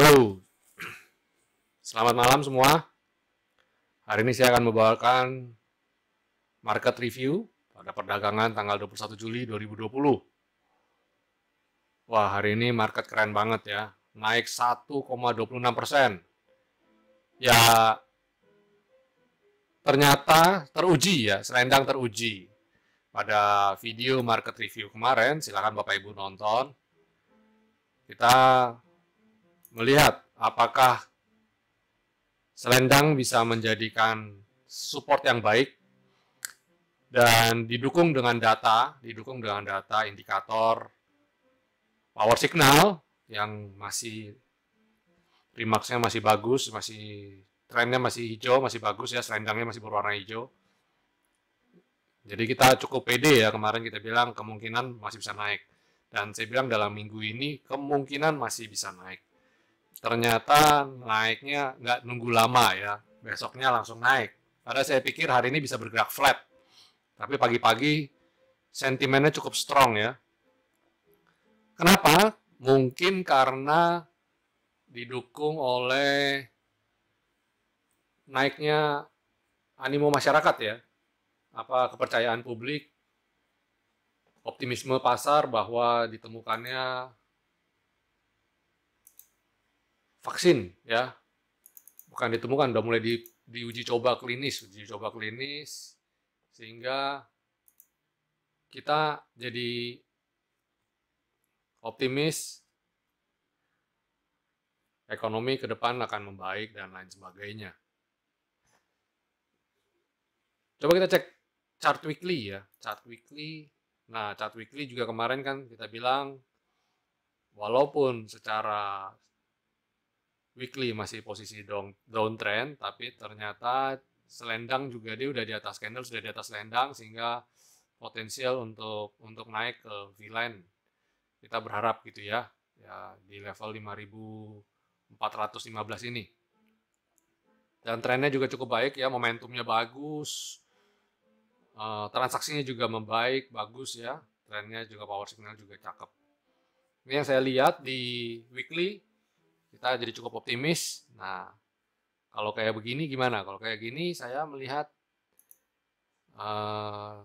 Halo, selamat malam semua. Hari ini saya akan membawakan market review pada perdagangan tanggal 21 Juli 2020. Wah, hari ini market keren banget ya. Naik 1,26 persen. Ya, ternyata teruji ya, selendang teruji. Pada video market review kemarin, silahkan Bapak Ibu nonton. Kita melihat apakah selendang bisa menjadikan support yang baik dan didukung dengan data, didukung dengan data indikator power signal yang masih remarksnya masih bagus, masih trennya masih hijau, masih bagus ya, selendangnya masih berwarna hijau. Jadi kita cukup pede ya kemarin kita bilang kemungkinan masih bisa naik. Dan saya bilang dalam minggu ini kemungkinan masih bisa naik ternyata naiknya nggak nunggu lama ya besoknya langsung naik karena saya pikir hari ini bisa bergerak flat tapi pagi-pagi sentimennya cukup strong ya kenapa mungkin karena didukung oleh naiknya animo masyarakat ya apa kepercayaan publik optimisme pasar bahwa ditemukannya vaksin ya bukan ditemukan udah mulai di, diuji coba klinis uji coba klinis sehingga kita jadi optimis ekonomi ke depan akan membaik dan lain sebagainya. Coba kita cek chart weekly ya, chart weekly. Nah, chart weekly juga kemarin kan kita bilang walaupun secara weekly masih posisi down downtrend tapi ternyata selendang juga dia udah di atas candle sudah di atas selendang sehingga potensial untuk untuk naik ke V-line kita berharap gitu ya ya di level 5415 ini dan trennya juga cukup baik ya momentumnya bagus eh, transaksinya juga membaik bagus ya trennya juga power signal juga cakep ini yang saya lihat di weekly kita jadi cukup optimis. Nah, kalau kayak begini gimana? Kalau kayak gini saya melihat uh,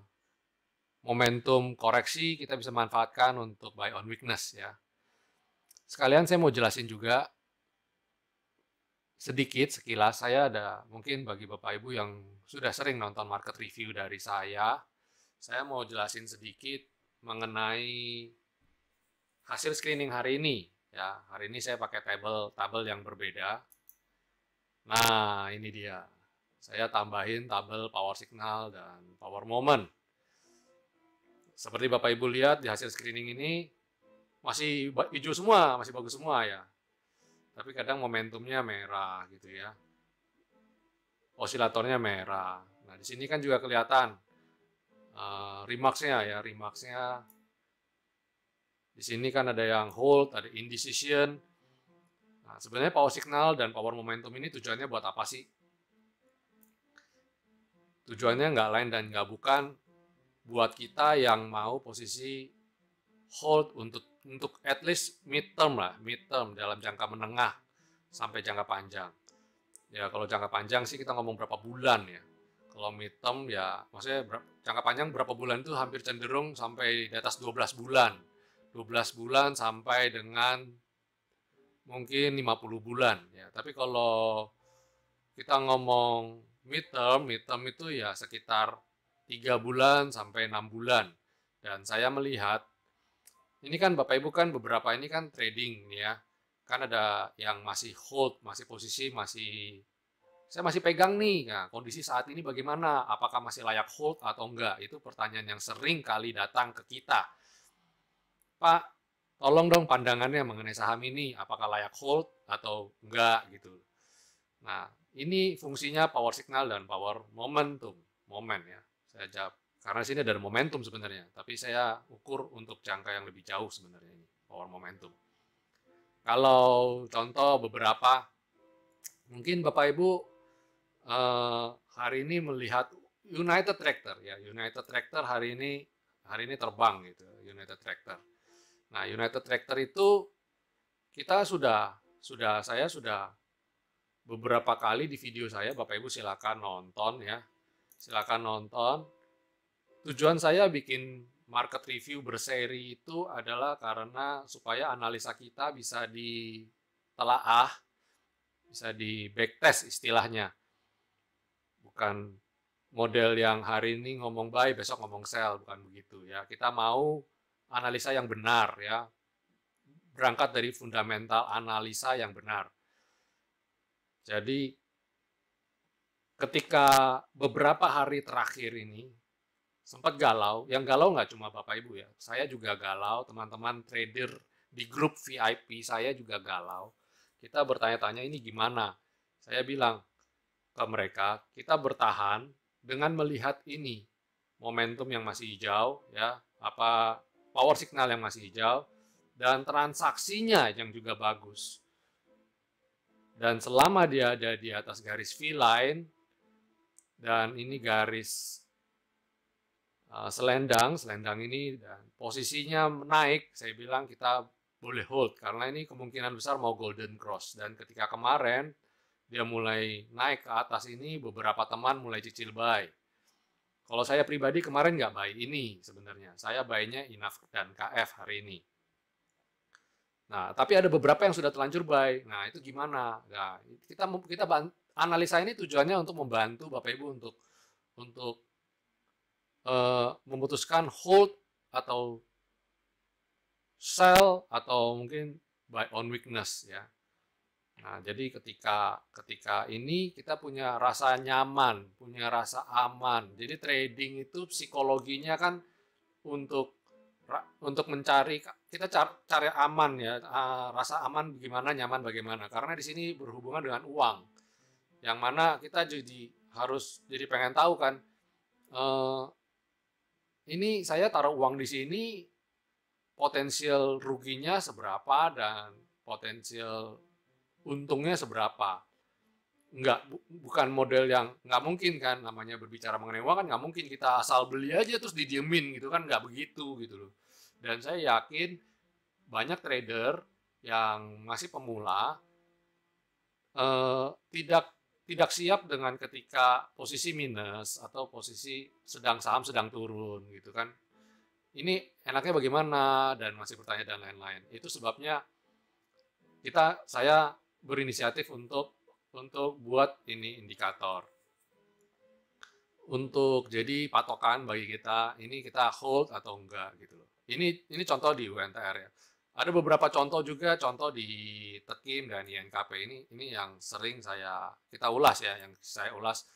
momentum koreksi kita bisa manfaatkan untuk buy on weakness ya. Sekalian saya mau jelasin juga sedikit sekilas saya ada mungkin bagi Bapak Ibu yang sudah sering nonton market review dari saya, saya mau jelasin sedikit mengenai hasil screening hari ini ya hari ini saya pakai table tabel yang berbeda nah ini dia saya tambahin tabel power signal dan power moment seperti bapak ibu lihat di hasil screening ini masih hijau semua masih bagus semua ya tapi kadang momentumnya merah gitu ya osilatornya merah nah di sini kan juga kelihatan uh, eh, remarksnya ya remarksnya di sini kan ada yang hold, ada indecision. Nah, sebenarnya power signal dan power momentum ini tujuannya buat apa sih? Tujuannya nggak lain dan nggak bukan buat kita yang mau posisi hold untuk untuk at least midterm lah, midterm dalam jangka menengah sampai jangka panjang. Ya kalau jangka panjang sih kita ngomong berapa bulan ya. Kalau midterm ya maksudnya jangka panjang berapa bulan itu hampir cenderung sampai di atas 12 bulan 12 bulan sampai dengan mungkin 50 bulan ya. Tapi kalau kita ngomong midterm, midterm itu ya sekitar 3 bulan sampai 6 bulan. Dan saya melihat ini kan Bapak Ibu kan beberapa ini kan trading ya. Kan ada yang masih hold, masih posisi masih saya masih pegang nih. Nah, kondisi saat ini bagaimana? Apakah masih layak hold atau enggak? Itu pertanyaan yang sering kali datang ke kita Pak, tolong dong pandangannya mengenai saham ini, apakah layak hold atau enggak gitu. Nah, ini fungsinya power signal dan power momentum, momen ya. Saya jawab karena sini ada momentum sebenarnya, tapi saya ukur untuk jangka yang lebih jauh sebenarnya ini power momentum. Kalau contoh beberapa, mungkin Bapak Ibu eh, hari ini melihat United Tractor ya, United Tractor hari ini hari ini terbang gitu, United Tractor Nah, United Tractor itu kita sudah sudah saya sudah beberapa kali di video saya Bapak Ibu silakan nonton ya. Silakan nonton. Tujuan saya bikin market review berseri itu adalah karena supaya analisa kita bisa ditelaah, bisa di backtest istilahnya. Bukan model yang hari ini ngomong buy, besok ngomong sell, bukan begitu ya. Kita mau analisa yang benar ya. Berangkat dari fundamental analisa yang benar. Jadi ketika beberapa hari terakhir ini sempat galau, yang galau nggak cuma Bapak Ibu ya, saya juga galau, teman-teman trader di grup VIP saya juga galau. Kita bertanya-tanya ini gimana? Saya bilang ke mereka, kita bertahan dengan melihat ini momentum yang masih hijau ya, apa power signal yang masih hijau, dan transaksinya yang juga bagus. Dan selama dia ada di atas garis V-line, dan ini garis uh, selendang, selendang ini, dan posisinya naik, saya bilang kita boleh hold, karena ini kemungkinan besar mau golden cross. Dan ketika kemarin, dia mulai naik ke atas ini, beberapa teman mulai cicil buy kalau saya pribadi kemarin nggak buy ini sebenarnya. Saya buy-nya INAF dan KF hari ini. Nah, tapi ada beberapa yang sudah terlanjur buy. Nah, itu gimana? Nah, kita kita analisa ini tujuannya untuk membantu Bapak Ibu untuk untuk uh, memutuskan hold atau sell atau mungkin buy on weakness ya. Nah, jadi ketika ketika ini kita punya rasa nyaman, punya rasa aman. Jadi trading itu psikologinya kan untuk untuk mencari kita cari aman ya, ah, rasa aman bagaimana, nyaman bagaimana. Karena di sini berhubungan dengan uang. Yang mana kita jadi harus jadi pengen tahu kan eh, ini saya taruh uang di sini potensial ruginya seberapa dan potensial untungnya seberapa. Nggak, bu, bukan model yang nggak mungkin kan, namanya berbicara mengenai uang kan nggak mungkin kita asal beli aja terus didiemin gitu kan, nggak begitu gitu loh. Dan saya yakin banyak trader yang masih pemula eh, tidak tidak siap dengan ketika posisi minus atau posisi sedang saham sedang turun gitu kan. Ini enaknya bagaimana dan masih bertanya dan lain-lain. Itu sebabnya kita saya berinisiatif untuk untuk buat ini indikator untuk jadi patokan bagi kita ini kita hold atau enggak gitu loh. Ini ini contoh di UNTR ya. Ada beberapa contoh juga contoh di Tekim dan INKP ini ini yang sering saya kita ulas ya, yang saya ulas.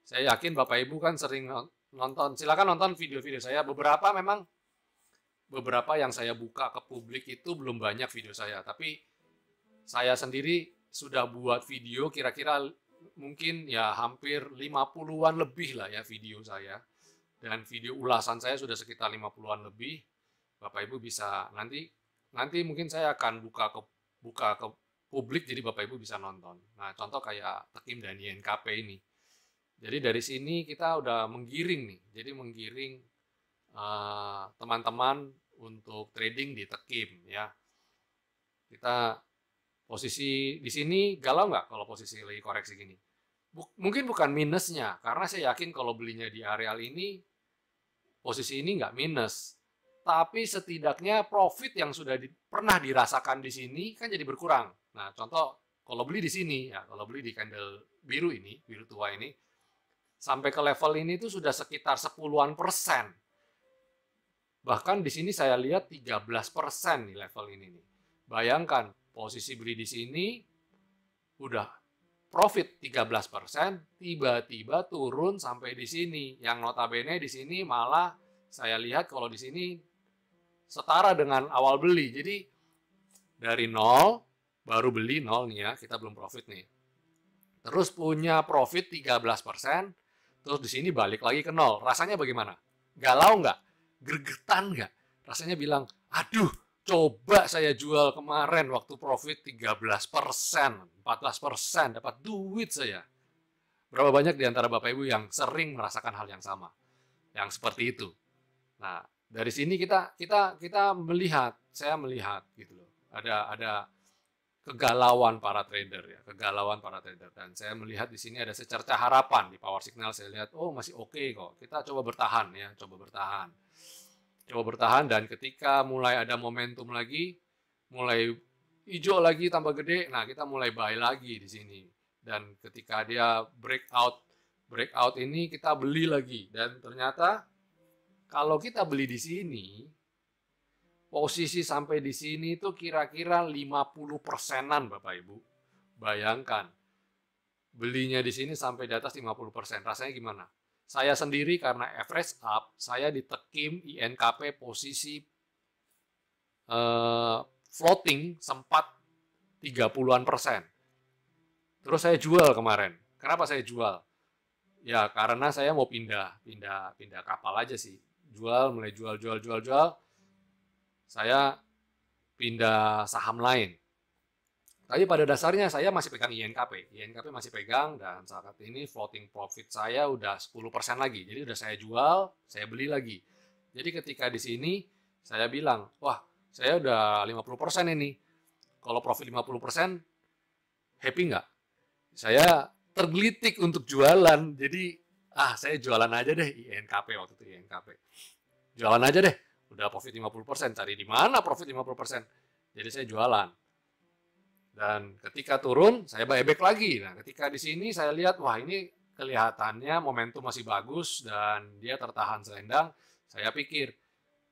Saya yakin Bapak Ibu kan sering nonton. Silakan nonton video-video saya. Beberapa memang beberapa yang saya buka ke publik itu belum banyak video saya, tapi saya sendiri sudah buat video kira-kira mungkin ya hampir 50-an lebih lah ya video saya. Dan video ulasan saya sudah sekitar 50-an lebih. Bapak Ibu bisa nanti nanti mungkin saya akan buka ke buka ke publik jadi Bapak Ibu bisa nonton. Nah, contoh kayak Tekim dan YNKP ini. Jadi dari sini kita udah menggiring nih. Jadi menggiring eh, teman-teman uh, untuk trading di Tekim ya. Kita Posisi di sini galau nggak kalau posisi lagi koreksi gini? Buk, mungkin bukan minusnya, karena saya yakin kalau belinya di areal ini, posisi ini nggak minus. Tapi setidaknya profit yang sudah di, pernah dirasakan di sini kan jadi berkurang. Nah, contoh kalau beli di sini, ya kalau beli di candle biru ini, biru tua ini, sampai ke level ini itu sudah sekitar 10-an persen. Bahkan di sini saya lihat 13 persen di level ini. Nih. Bayangkan, posisi beli di sini udah profit 13%, tiba-tiba turun sampai di sini. Yang notabene di sini malah saya lihat kalau di sini setara dengan awal beli. Jadi dari nol baru beli nol nih ya, kita belum profit nih. Terus punya profit 13%, terus di sini balik lagi ke nol. Rasanya bagaimana? Galau nggak? Gergetan nggak? Rasanya bilang, aduh coba saya jual kemarin waktu profit 13 persen, 14 persen, dapat duit saya. Berapa banyak di antara Bapak Ibu yang sering merasakan hal yang sama? Yang seperti itu. Nah, dari sini kita kita kita melihat, saya melihat gitu loh. Ada ada kegalauan para trader ya, kegalauan para trader dan saya melihat di sini ada secerca harapan di power signal saya lihat oh masih oke okay kok. Kita coba bertahan ya, coba bertahan coba bertahan dan ketika mulai ada momentum lagi, mulai hijau lagi tambah gede, nah kita mulai buy lagi di sini. Dan ketika dia breakout, breakout ini kita beli lagi dan ternyata kalau kita beli di sini posisi sampai di sini itu kira-kira 50 persenan Bapak Ibu. Bayangkan belinya di sini sampai di atas 50 persen. Rasanya gimana? Saya sendiri karena average up, saya ditekim INKP posisi eh, floating sempat 30-an persen. Terus saya jual kemarin. Kenapa saya jual? Ya karena saya mau pindah, pindah, pindah kapal aja sih. Jual, mulai jual, jual, jual, jual. Saya pindah saham lain. Tapi pada dasarnya saya masih pegang INKP. INKP masih pegang dan saat ini floating profit saya udah 10% lagi. Jadi udah saya jual, saya beli lagi. Jadi ketika di sini saya bilang, wah saya udah 50% ini. Kalau profit 50%, happy nggak? Saya tergelitik untuk jualan. Jadi, ah saya jualan aja deh INKP waktu itu INKP. Jualan aja deh. Udah profit 50%, cari di mana profit 50%. Jadi saya jualan dan ketika turun, saya buyback lagi. Nah, ketika di sini saya lihat, wah ini kelihatannya momentum masih bagus dan dia tertahan selendang. Saya pikir,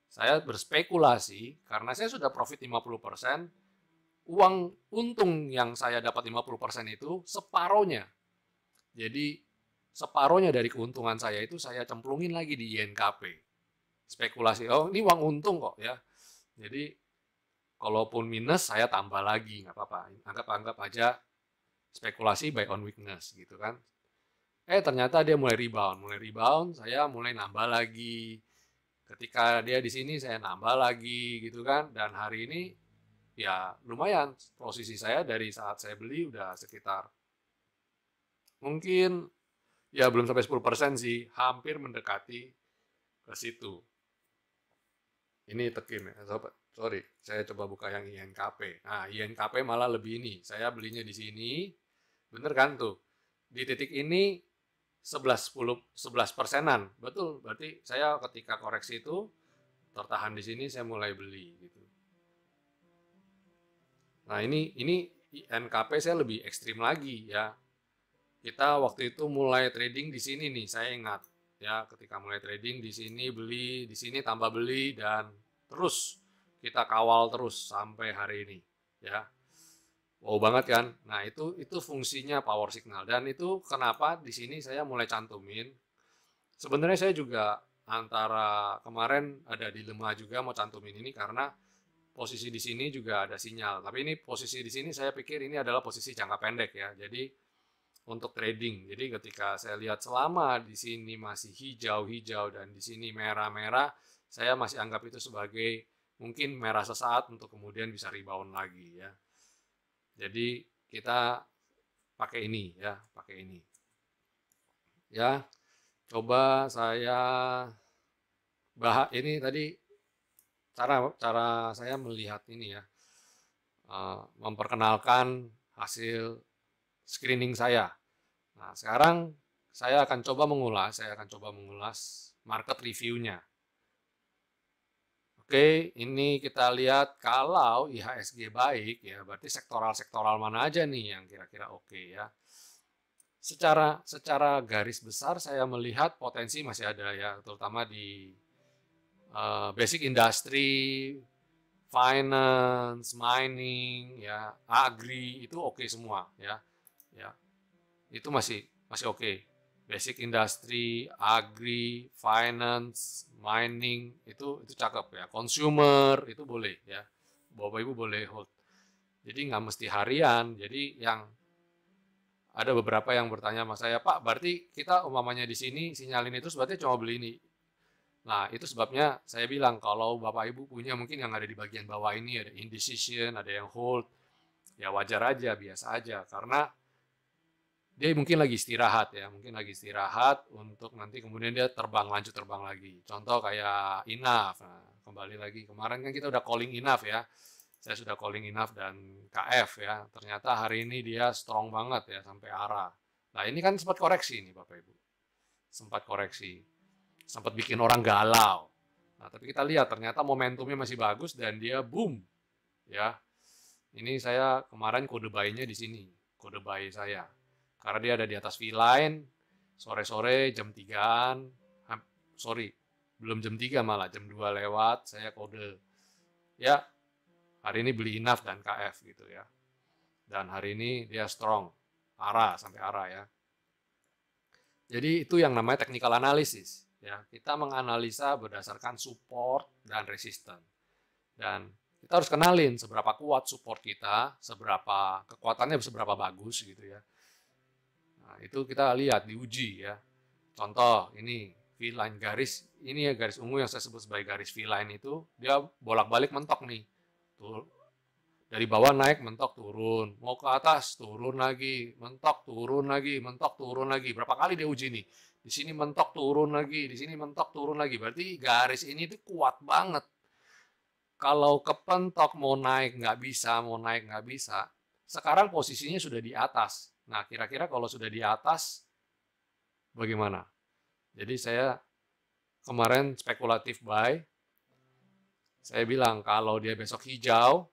saya berspekulasi karena saya sudah profit 50%, uang untung yang saya dapat 50% itu separohnya. Jadi separohnya dari keuntungan saya itu saya cemplungin lagi di INKP Spekulasi, oh ini uang untung kok ya. Jadi Kalaupun minus, saya tambah lagi, nggak apa-apa. Anggap-anggap aja spekulasi buy on weakness gitu kan. Eh ternyata dia mulai rebound, mulai rebound, saya mulai nambah lagi. Ketika dia di sini saya nambah lagi gitu kan dan hari ini ya lumayan posisi saya dari saat saya beli udah sekitar mungkin ya belum sampai 10% sih, hampir mendekati ke situ ini tekim ya sobat sorry saya coba buka yang INKP nah INKP malah lebih ini saya belinya di sini bener kan tuh di titik ini 11 10 11 persenan betul berarti saya ketika koreksi itu tertahan di sini saya mulai beli gitu nah ini ini INKP saya lebih ekstrim lagi ya kita waktu itu mulai trading di sini nih saya ingat ya ketika mulai trading di sini beli di sini tambah beli dan terus kita kawal terus sampai hari ini ya wow banget kan nah itu itu fungsinya power signal dan itu kenapa di sini saya mulai cantumin sebenarnya saya juga antara kemarin ada dilema juga mau cantumin ini karena posisi di sini juga ada sinyal tapi ini posisi di sini saya pikir ini adalah posisi jangka pendek ya jadi untuk trading. Jadi ketika saya lihat selama di sini masih hijau-hijau dan di sini merah-merah, saya masih anggap itu sebagai mungkin merah sesaat untuk kemudian bisa rebound lagi ya. Jadi kita pakai ini ya, pakai ini. Ya. Coba saya bahas ini tadi cara cara saya melihat ini ya. Eh, memperkenalkan hasil screening saya Nah, sekarang saya akan coba mengulas, saya akan coba mengulas market reviewnya Oke, ini kita lihat kalau IHSG baik ya, berarti sektoral-sektoral mana aja nih yang kira-kira oke ya. Secara secara garis besar saya melihat potensi masih ada ya, terutama di uh, basic industry, finance, mining ya, agri itu oke semua ya. Ya itu masih masih oke. Okay. Basic industry, agri, finance, mining itu itu cakep ya. Consumer itu boleh ya. Bapak Ibu boleh hold. Jadi nggak mesti harian. Jadi yang ada beberapa yang bertanya sama saya, Pak, berarti kita umpamanya di sini sinyalin itu berarti cuma beli ini. Nah, itu sebabnya saya bilang kalau Bapak Ibu punya mungkin yang ada di bagian bawah ini ada indecision, ada yang hold, ya wajar aja, biasa aja. Karena dia mungkin lagi istirahat ya, mungkin lagi istirahat untuk nanti kemudian dia terbang lanjut terbang lagi. Contoh kayak Inaf, nah, kembali lagi kemarin kan kita udah calling Inaf ya, saya sudah calling Inaf dan KF ya, ternyata hari ini dia strong banget ya sampai arah. Nah ini kan sempat koreksi nih Bapak Ibu, sempat koreksi, sempat bikin orang galau. Nah tapi kita lihat ternyata momentumnya masih bagus dan dia boom ya. Ini saya kemarin kode bayinya di sini, kode bayi saya karena dia ada di atas V-Line, sore-sore jam 3-an, sorry, belum jam 3 malah, jam 2 lewat, saya kode. Ya, hari ini beli enough dan KF gitu ya. Dan hari ini dia strong, arah sampai arah ya. Jadi itu yang namanya technical analysis. Ya, kita menganalisa berdasarkan support dan resistance. Dan kita harus kenalin seberapa kuat support kita, seberapa kekuatannya seberapa bagus gitu ya itu kita lihat diuji ya. Contoh ini V-line garis, ini ya garis ungu yang saya sebut sebagai garis V-line itu, dia bolak-balik mentok nih. Tuh, dari bawah naik, mentok, turun. Mau ke atas, turun lagi, mentok, turun lagi, mentok, turun lagi. Berapa kali dia uji nih? Di sini mentok, turun lagi, di sini mentok, turun lagi. Berarti garis ini itu kuat banget. Kalau kepentok mau naik nggak bisa, mau naik nggak bisa, sekarang posisinya sudah di atas. Nah, kira-kira kalau sudah di atas, bagaimana? Jadi saya kemarin spekulatif buy. Saya bilang kalau dia besok hijau,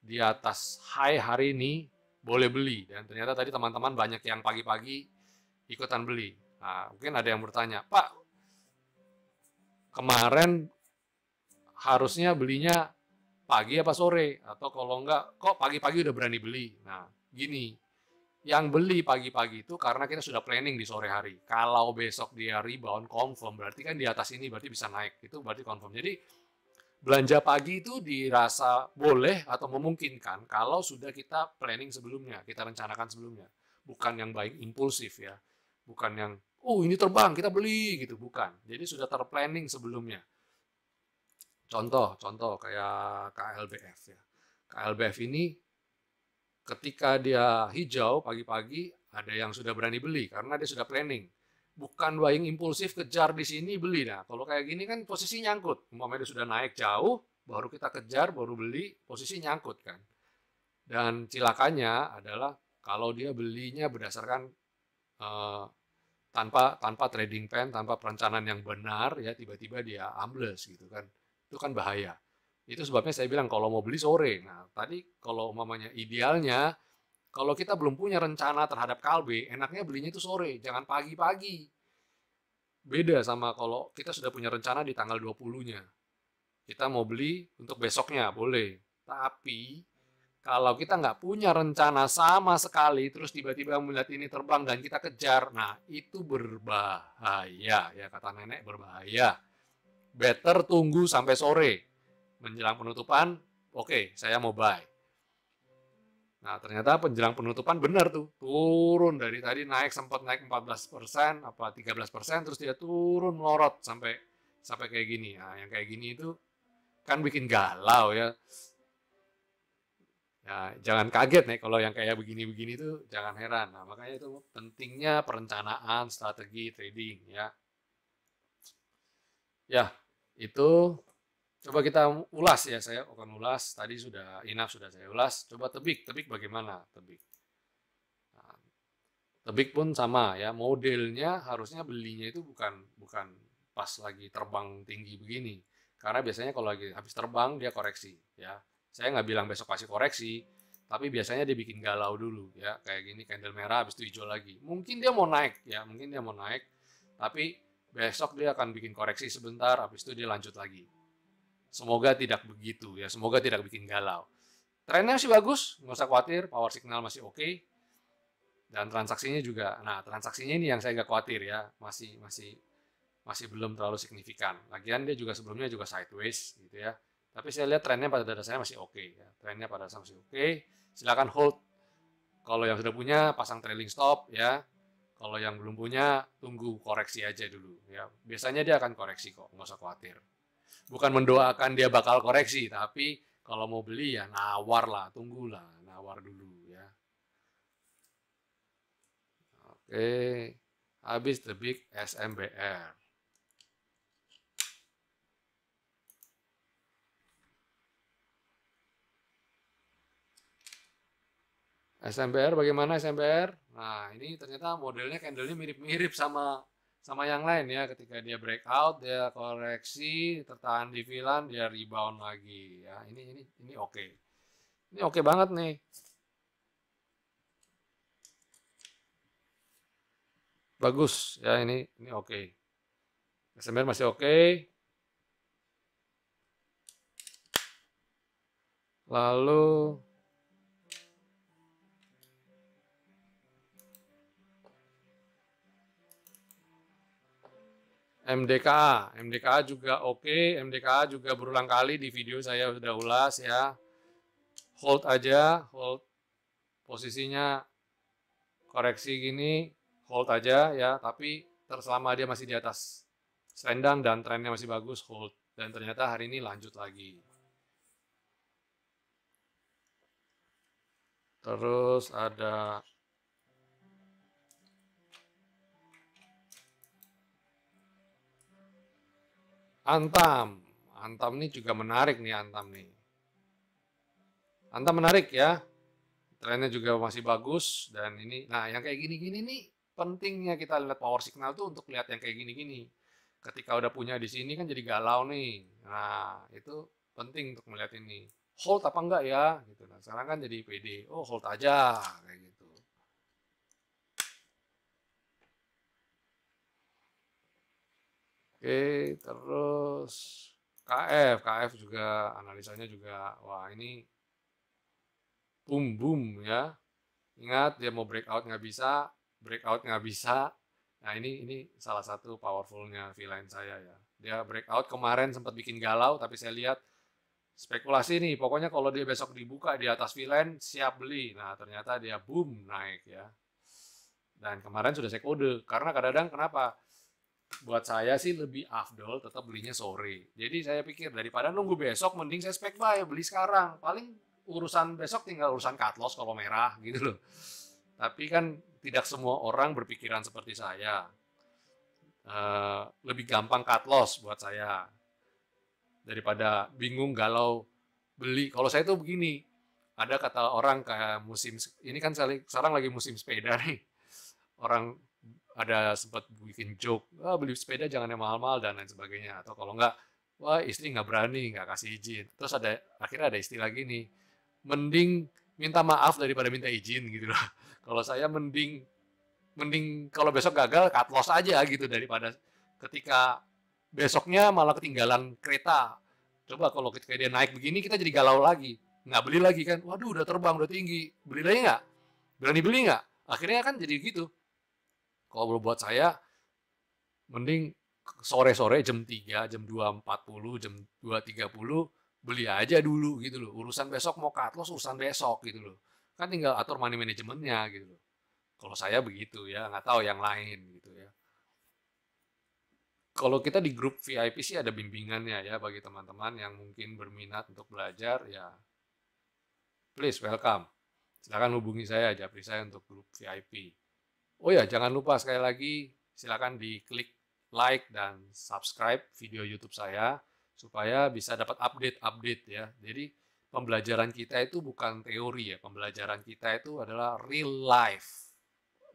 di atas high hari ini, boleh beli. Dan ternyata tadi teman-teman banyak yang pagi-pagi ikutan beli. Nah, mungkin ada yang bertanya, Pak, kemarin harusnya belinya pagi apa sore? Atau kalau enggak, kok pagi-pagi udah berani beli? Nah, gini, yang beli pagi-pagi itu karena kita sudah planning di sore hari. Kalau besok dia rebound confirm berarti kan di atas ini berarti bisa naik. Itu berarti confirm. Jadi belanja pagi itu dirasa boleh atau memungkinkan kalau sudah kita planning sebelumnya, kita rencanakan sebelumnya. Bukan yang baik impulsif ya. Bukan yang oh ini terbang kita beli gitu, bukan. Jadi sudah terplanning sebelumnya. Contoh, contoh kayak KLBF ya. KLBF ini ketika dia hijau pagi-pagi ada yang sudah berani beli karena dia sudah planning bukan buying impulsif kejar di sini beli nah kalau kayak gini kan posisi nyangkut umpamanya dia sudah naik jauh baru kita kejar baru beli posisi nyangkut kan dan cilakanya adalah kalau dia belinya berdasarkan uh, tanpa tanpa trading plan tanpa perencanaan yang benar ya tiba-tiba dia ambles gitu kan itu kan bahaya itu sebabnya saya bilang kalau mau beli sore. Nah, tadi kalau mamanya idealnya kalau kita belum punya rencana terhadap kalbe, enaknya belinya itu sore, jangan pagi-pagi. Beda sama kalau kita sudah punya rencana di tanggal 20-nya. Kita mau beli untuk besoknya, boleh. Tapi kalau kita nggak punya rencana sama sekali, terus tiba-tiba melihat ini terbang dan kita kejar, nah itu berbahaya, ya kata nenek berbahaya. Better tunggu sampai sore, menjelang penutupan, oke, okay, saya mau buy. Nah, ternyata penjelang penutupan benar tuh, turun dari tadi naik sempat naik 14% apa 13% terus dia turun melorot sampai sampai kayak gini. Nah, yang kayak gini itu kan bikin galau ya. Nah, jangan kaget nih kalau yang kayak begini-begini tuh jangan heran. Nah, makanya itu pentingnya perencanaan, strategi trading ya. Ya, itu Coba kita ulas ya, saya akan ulas. Tadi sudah inap sudah saya ulas. Coba tebik, tebik bagaimana tebik? Nah, tebik pun sama ya, modelnya harusnya belinya itu bukan bukan pas lagi terbang tinggi begini. Karena biasanya kalau lagi habis terbang dia koreksi ya. Saya nggak bilang besok pasti koreksi, tapi biasanya dia bikin galau dulu ya kayak gini candle merah habis itu hijau lagi. Mungkin dia mau naik ya, mungkin dia mau naik, tapi besok dia akan bikin koreksi sebentar, habis itu dia lanjut lagi Semoga tidak begitu ya, semoga tidak bikin galau. Trennya sih bagus, nggak usah khawatir, power signal masih oke. Okay. Dan transaksinya juga, nah transaksinya ini yang saya nggak khawatir ya, masih masih masih belum terlalu signifikan. Lagian dia juga sebelumnya juga sideways gitu ya. Tapi saya lihat trennya pada dasarnya masih oke okay, ya. Trennya pada dasarnya masih oke. Okay. Silakan hold. Kalau yang sudah punya pasang trailing stop ya. Kalau yang belum punya tunggu koreksi aja dulu ya. Biasanya dia akan koreksi kok, nggak usah khawatir bukan mendoakan dia bakal koreksi, tapi kalau mau beli ya nawar lah, tunggulah, nawar dulu ya. Oke, habis the big SMBR. SMBR bagaimana SMBR? Nah, ini ternyata modelnya candle-nya mirip-mirip sama sama yang lain ya ketika dia breakout dia koreksi tertahan di VLAN dia rebound lagi ya ini ini ini oke okay. ini oke okay banget nih bagus ya ini ini oke okay. SMR masih oke okay. lalu MDKA. MDKA juga oke, okay. MDKA juga berulang kali di video saya sudah ulas ya. Hold aja, hold posisinya koreksi gini, hold aja ya, tapi terselama dia masih di atas selendang dan trennya masih bagus, hold. Dan ternyata hari ini lanjut lagi. Terus ada Antam. Antam ini juga menarik nih Antam nih. Antam menarik ya. Trennya juga masih bagus dan ini nah yang kayak gini-gini nih pentingnya kita lihat power signal tuh untuk lihat yang kayak gini-gini. Ketika udah punya di sini kan jadi galau nih. Nah, itu penting untuk melihat ini. Hold apa enggak ya gitu. Nah, sekarang kan jadi PD. Oh, hold aja. Oke, terus KF, KF juga analisanya juga wah ini boom boom ya. Ingat dia mau breakout nggak bisa, breakout nggak bisa. Nah ini ini salah satu powerfulnya v saya ya. Dia breakout kemarin sempat bikin galau, tapi saya lihat spekulasi nih. Pokoknya kalau dia besok dibuka di atas v siap beli. Nah ternyata dia boom naik ya. Dan kemarin sudah saya kode karena kadang-kadang kenapa? buat saya sih lebih afdol tetap belinya sore. Jadi saya pikir daripada nunggu besok mending saya spek buy beli sekarang. Paling urusan besok tinggal urusan cut loss kalau merah gitu loh. Tapi kan tidak semua orang berpikiran seperti saya. Uh, lebih gampang cut loss buat saya daripada bingung galau beli. Kalau saya tuh begini, ada kata orang kayak musim ini kan sekarang lagi musim sepeda nih. Orang ada sempat bikin joke, oh, beli sepeda jangan yang mahal-mahal dan lain sebagainya. Atau kalau enggak, wah istri nggak berani, nggak kasih izin. Terus ada akhirnya ada istri lagi nih, mending minta maaf daripada minta izin gitu loh. kalau saya mending mending kalau besok gagal cut loss aja gitu daripada ketika besoknya malah ketinggalan kereta. Coba kalau ketika dia naik begini kita jadi galau lagi. Nggak beli lagi kan, waduh udah terbang, udah tinggi, beli lagi nggak? Berani beli nggak? Akhirnya kan jadi gitu kalau buat saya, mending sore-sore jam 3, jam 2.40, jam 2.30 beli aja dulu gitu loh. Urusan besok mau cut loss urusan besok gitu loh. Kan tinggal atur money manajemennya gitu loh. Kalau saya begitu ya, nggak tahu yang lain gitu ya. Kalau kita di grup VIP sih ada bimbingannya ya bagi teman-teman yang mungkin berminat untuk belajar ya please welcome. Silahkan hubungi saya, japri saya untuk grup VIP. Oh ya, jangan lupa sekali lagi silakan diklik like dan subscribe video YouTube saya supaya bisa dapat update-update ya. Jadi pembelajaran kita itu bukan teori ya, pembelajaran kita itu adalah real life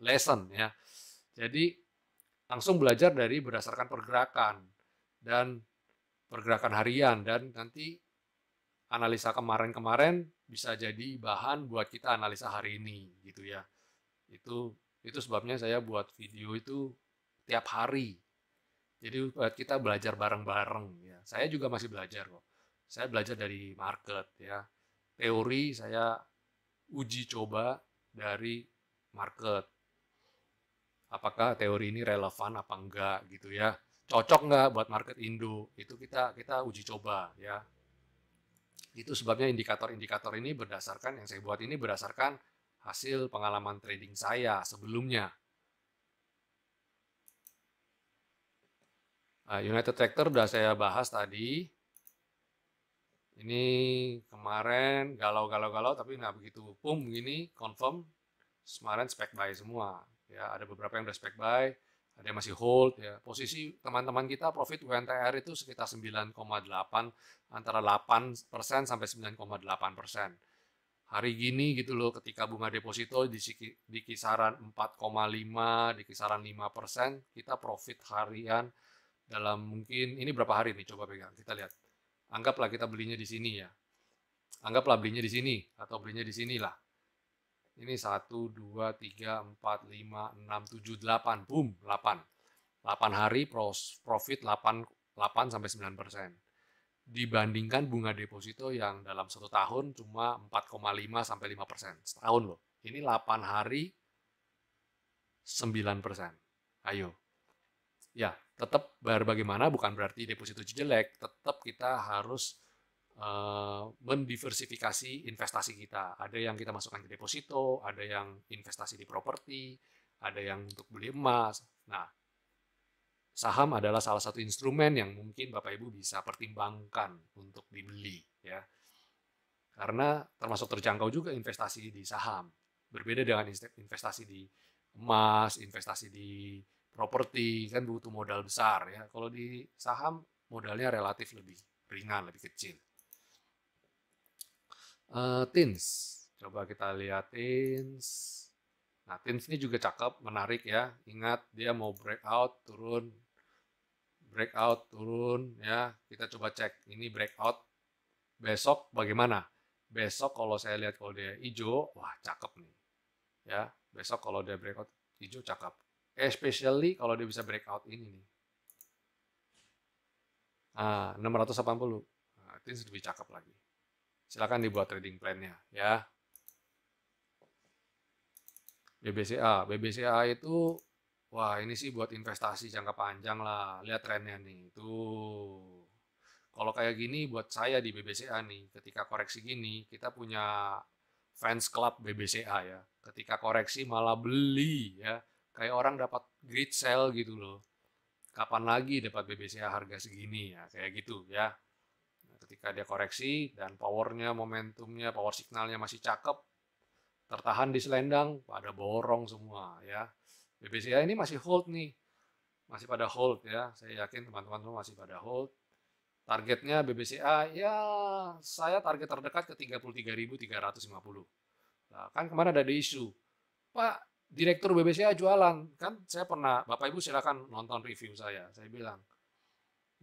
lesson ya. Jadi langsung belajar dari berdasarkan pergerakan dan pergerakan harian dan nanti analisa kemarin-kemarin bisa jadi bahan buat kita analisa hari ini gitu ya. Itu itu sebabnya saya buat video itu tiap hari. Jadi buat kita belajar bareng-bareng ya. Saya juga masih belajar kok. Saya belajar dari market ya. Teori saya uji coba dari market. Apakah teori ini relevan apa enggak gitu ya. Cocok enggak buat market Indo? Itu kita kita uji coba ya. Itu sebabnya indikator-indikator ini berdasarkan yang saya buat ini berdasarkan hasil pengalaman trading saya sebelumnya. Nah, United Tractor sudah saya bahas tadi. Ini kemarin galau-galau-galau tapi nggak begitu pum ini confirm kemarin spec buy semua ya ada beberapa yang udah spec buy ada yang masih hold ya posisi teman-teman kita profit UNTR itu sekitar 9,8 antara 8 sampai 9,8 hari gini gitu loh ketika bunga deposito di, di kisaran 4,5 di kisaran 5 persen kita profit harian dalam mungkin ini berapa hari nih coba pegang kita lihat anggaplah kita belinya di sini ya anggaplah belinya di sini atau belinya di sini lah ini 1, 2, 3, 4, 5, 6, 7, 8 boom 8 8 hari profit 8, 8 sampai 9 persen dibandingkan bunga deposito yang dalam satu tahun cuma 4,5 sampai 5 persen setahun loh. Ini 8 hari 9 persen. Ayo. Ya, tetap bayar bagaimana bukan berarti deposito jelek, tetap kita harus uh, mendiversifikasi investasi kita. Ada yang kita masukkan ke deposito, ada yang investasi di properti, ada yang untuk beli emas. Nah, saham adalah salah satu instrumen yang mungkin Bapak Ibu bisa pertimbangkan untuk dibeli ya. Karena termasuk terjangkau juga investasi di saham. Berbeda dengan investasi di emas, investasi di properti kan butuh modal besar ya. Kalau di saham modalnya relatif lebih ringan, lebih kecil. Uh, tins, coba kita lihat tins. Nah, Tins ini juga cakep, menarik ya. Ingat, dia mau breakout, turun, breakout turun ya kita coba cek ini breakout besok bagaimana besok kalau saya lihat kalau dia hijau wah cakep nih ya besok kalau dia breakout hijau cakep eh, especially kalau dia bisa breakout ini nih ah 680 nah, itu lebih cakep lagi silakan dibuat trading plan-nya ya BBCA BBCA itu Wah, ini sih buat investasi jangka panjang lah. Lihat trennya nih. Tuh. Kalau kayak gini buat saya di BBCA nih, ketika koreksi gini, kita punya fans club BBCA ya. Ketika koreksi malah beli ya. Kayak orang dapat grid sale gitu loh. Kapan lagi dapat BBCA harga segini ya, kayak gitu ya. Nah, ketika dia koreksi dan powernya, momentumnya, power signalnya masih cakep, tertahan di selendang, pada borong semua ya BBCA ya, ini masih hold nih, masih pada hold ya. Saya yakin teman-teman semua masih pada hold. Targetnya BBCA ya saya target terdekat ke 33.350. Nah, kan kemarin ada isu, Pak Direktur BBCA jualan kan saya pernah Bapak Ibu silakan nonton review saya. Saya bilang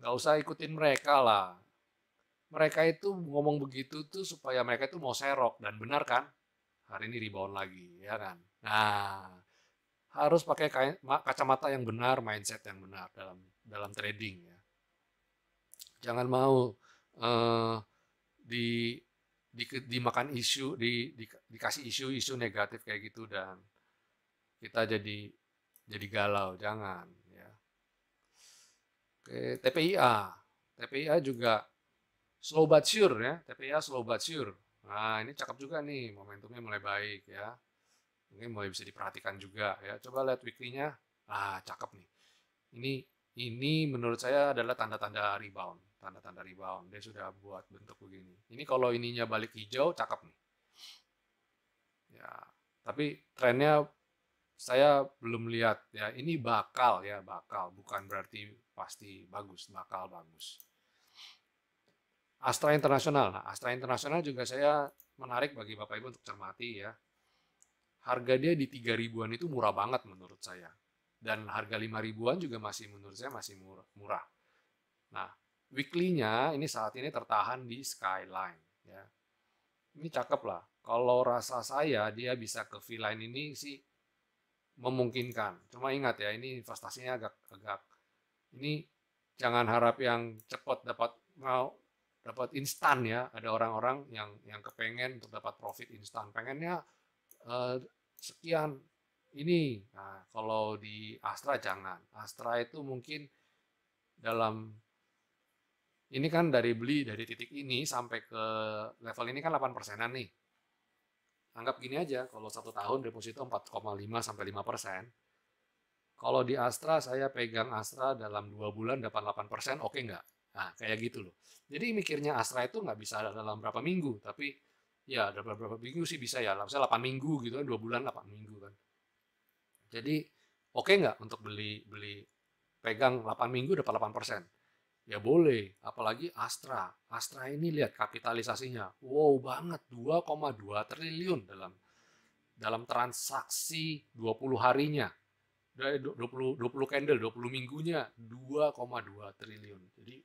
nggak usah ikutin mereka lah. Mereka itu ngomong begitu tuh supaya mereka itu mau serok dan benar kan? Hari ini rebound lagi ya kan. Nah, harus pakai kacamata yang benar, mindset yang benar dalam dalam trading ya. Jangan mau uh, di, di dimakan isu, di, di dikasih isu-isu negatif kayak gitu dan kita jadi jadi galau, jangan ya. Oke, TPIA. TPIA juga slow but sure ya, TPIA slow but sure. Nah, ini cakep juga nih, momentumnya mulai baik ya mau mulai bisa diperhatikan juga ya coba lihat weekly ah cakep nih ini ini menurut saya adalah tanda-tanda rebound tanda-tanda rebound dia sudah buat bentuk begini ini kalau ininya balik hijau cakep nih ya tapi trennya saya belum lihat ya ini bakal ya bakal bukan berarti pasti bagus bakal bagus Astra Internasional nah Astra Internasional juga saya menarik bagi Bapak Ibu untuk cermati ya harga dia di 3 ribuan itu murah banget menurut saya. Dan harga 5 ribuan juga masih menurut saya masih murah. Nah, weekly-nya ini saat ini tertahan di skyline ya. Ini cakep lah. Kalau rasa saya dia bisa ke V-line ini sih memungkinkan. Cuma ingat ya, ini investasinya agak agak ini jangan harap yang cepat dapat mau dapat instan ya. Ada orang-orang yang yang kepengen untuk dapat profit instan. Pengennya eh, sekian ini. Nah, kalau di Astra jangan. Astra itu mungkin dalam ini kan dari beli dari titik ini sampai ke level ini kan 8 persenan nih. Anggap gini aja, kalau satu tahun deposito 4,5 sampai 5 persen. Kalau di Astra, saya pegang Astra dalam dua bulan dapat 8 persen, oke okay nggak? Nah, kayak gitu loh. Jadi mikirnya Astra itu nggak bisa dalam berapa minggu, tapi ya ada beberapa minggu sih bisa ya misalnya 8 minggu gitu kan dua bulan 8 minggu kan jadi oke okay nggak untuk beli beli pegang 8 minggu dapat 8 persen ya boleh apalagi Astra Astra ini lihat kapitalisasinya wow banget 2,2 triliun dalam dalam transaksi 20 harinya dari 20 20 candle 20 minggunya 2,2 triliun jadi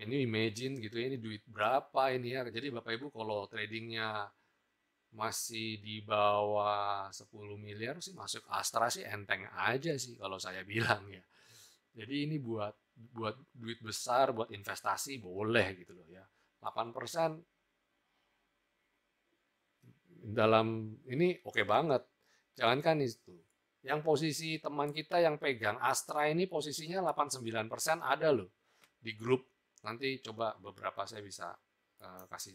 ini imagine gitu ya ini duit berapa ini ya jadi bapak ibu kalau tradingnya masih di bawah 10 miliar sih masuk Astra sih enteng aja sih kalau saya bilang ya jadi ini buat buat duit besar buat investasi boleh gitu loh ya 8 persen dalam ini oke okay banget jangankan itu yang posisi teman kita yang pegang Astra ini posisinya 89 persen ada loh di grup nanti coba beberapa saya bisa uh, kasih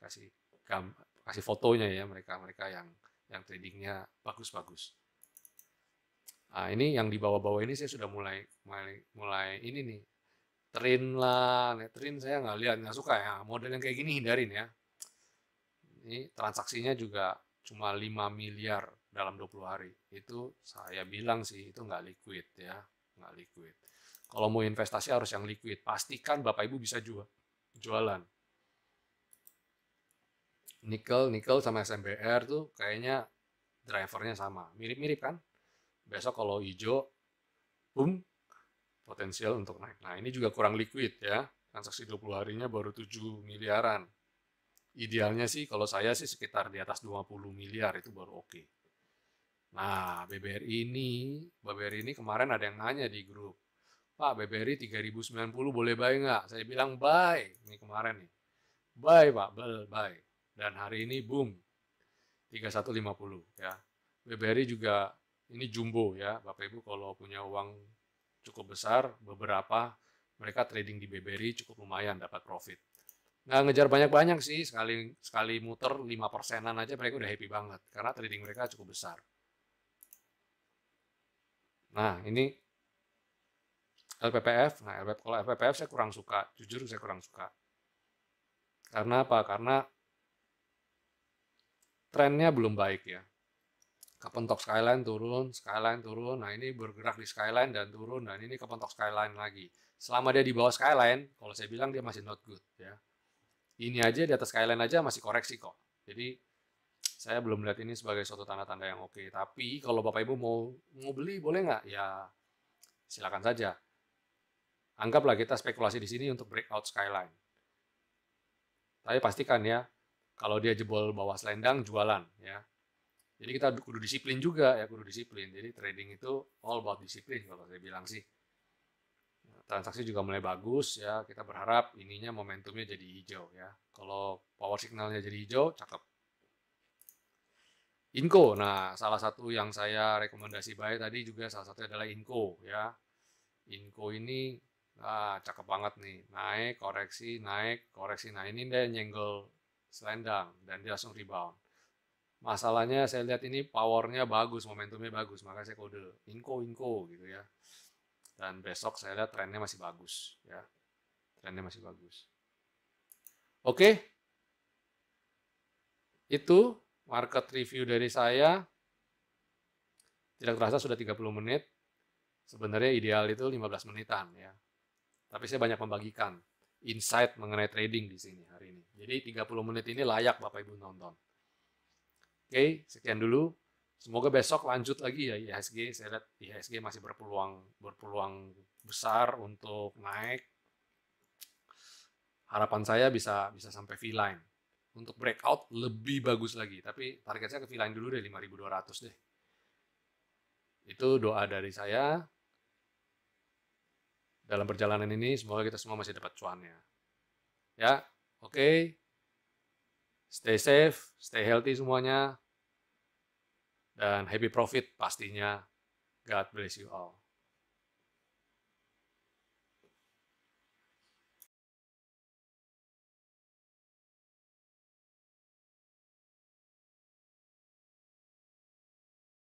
kasih gam, kasih fotonya ya mereka mereka yang yang tradingnya bagus-bagus. Nah, ini yang di bawah-bawah ini saya sudah mulai mulai mulai ini nih train lah, netrin saya nggak lihat nggak suka ya model yang kayak gini hindarin ya. Ini transaksinya juga cuma 5 miliar dalam 20 hari. Itu saya bilang sih itu nggak liquid ya, nggak liquid. Kalau mau investasi harus yang liquid. Pastikan Bapak Ibu bisa jual, jualan. Nikel, nikel sama SMBR tuh kayaknya drivernya sama. Mirip-mirip kan? Besok kalau hijau, boom, potensial untuk naik. Nah ini juga kurang liquid ya. Transaksi 20 harinya baru 7 miliaran. Idealnya sih kalau saya sih sekitar di atas 20 miliar itu baru oke. Nah, bbri ini, bbri ini kemarin ada yang nanya di grup. Pak BBRI 3090 boleh buy nggak? Saya bilang buy, ini kemarin nih. Buy Pak, buy. Dan hari ini boom, 3150 ya. BBRI juga ini jumbo ya Bapak Ibu kalau punya uang cukup besar beberapa mereka trading di BBRI cukup lumayan dapat profit. Nggak ngejar banyak-banyak sih sekali sekali muter 5 persenan aja mereka udah happy banget karena trading mereka cukup besar. Nah ini LPPF, nah LPPF, kalau LPPF saya kurang suka, jujur saya kurang suka. Karena apa? Karena trennya belum baik ya. Kepentok skyline turun, skyline turun, nah ini bergerak di skyline dan turun, dan ini kepentok skyline lagi. Selama dia di bawah skyline, kalau saya bilang dia masih not good ya. Ini aja di atas skyline aja masih koreksi kok. Jadi saya belum lihat ini sebagai suatu tanda-tanda yang oke. Tapi kalau Bapak Ibu mau mau beli boleh nggak? Ya silakan saja. Anggaplah kita spekulasi di sini untuk breakout skyline. Tapi pastikan ya, kalau dia jebol bawah selendang, jualan ya. Jadi kita kudu disiplin juga ya, kudu disiplin. Jadi trading itu all about disiplin kalau saya bilang sih. Transaksi juga mulai bagus ya, kita berharap ininya momentumnya jadi hijau ya. Kalau power signalnya jadi hijau, cakep. Inko. nah salah satu yang saya rekomendasi baik tadi juga salah satu adalah inko ya. Inko ini Nah, cakep banget nih naik koreksi naik koreksi nah ini dia nyenggol selendang dan dia langsung rebound masalahnya saya lihat ini powernya bagus momentumnya bagus makanya saya kode inko inko gitu ya dan besok saya lihat trennya masih bagus ya trennya masih bagus oke itu market review dari saya tidak terasa sudah 30 menit sebenarnya ideal itu 15 menitan ya tapi saya banyak membagikan insight mengenai trading di sini hari ini. Jadi 30 menit ini layak Bapak Ibu nonton. Oke, sekian dulu. Semoga besok lanjut lagi ya IHSG. Saya lihat IHSG masih berpeluang berpeluang besar untuk naik. Harapan saya bisa bisa sampai V-line. Untuk breakout lebih bagus lagi, tapi target saya ke V-line dulu deh 5200 deh. Itu doa dari saya dalam perjalanan ini semoga kita semua masih dapat cuannya. Ya, oke. Okay. Stay safe, stay healthy semuanya. Dan happy profit pastinya. God bless you all.